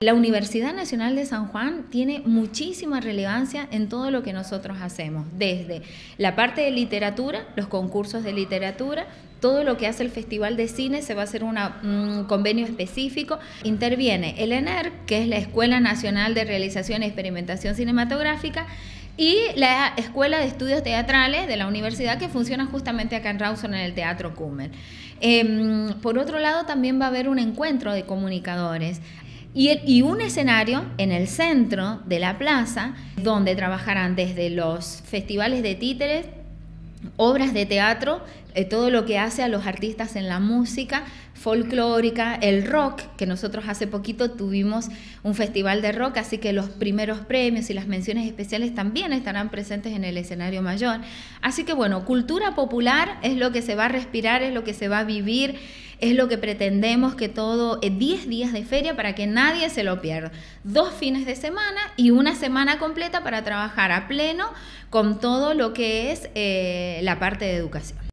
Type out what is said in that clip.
La Universidad Nacional de San Juan tiene muchísima relevancia en todo lo que nosotros hacemos, desde la parte de literatura, los concursos de literatura, todo lo que hace el Festival de Cine, se va a hacer un convenio específico. Interviene el ENER, que es la Escuela Nacional de Realización y e Experimentación Cinematográfica, y la Escuela de Estudios Teatrales de la universidad que funciona justamente acá en Rawson en el Teatro Kummel. Em, por otro lado, también va a haber un encuentro de comunicadores. Y, un escenario en el centro de la plaza, donde trabajarán desde los festivales de títeres, obras de teatro, eh, todo lo que hace a los artistas en la música folclórica, el rock, que nosotros hace poquito tuvimos un festival de rock, así que los primeros premios y las menciones especiales también estarán presentes en el escenario mayor. Así que bueno, cultura popular es lo que se va a respirar, es lo que se va a vivir es lo que pretendemos que todo, 10 eh, días de feria para que nadie se lo pierda. Dos fines de semana y una semana completa para trabajar a pleno con todo lo que es eh, la parte de educación.